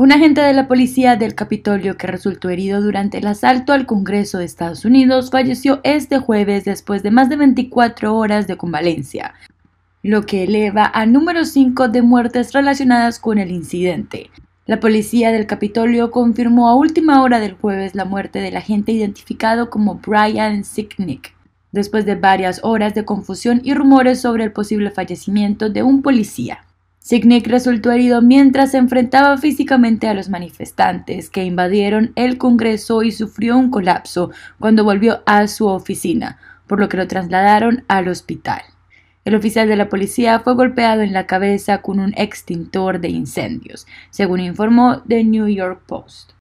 Un agente de la policía del Capitolio que resultó herido durante el asalto al Congreso de Estados Unidos falleció este jueves después de más de 24 horas de convalencia, lo que eleva a número 5 de muertes relacionadas con el incidente. La policía del Capitolio confirmó a última hora del jueves la muerte del agente identificado como Brian Sicknick, después de varias horas de confusión y rumores sobre el posible fallecimiento de un policía. Signick resultó herido mientras se enfrentaba físicamente a los manifestantes que invadieron el Congreso y sufrió un colapso cuando volvió a su oficina, por lo que lo trasladaron al hospital. El oficial de la policía fue golpeado en la cabeza con un extintor de incendios, según informó The New York Post.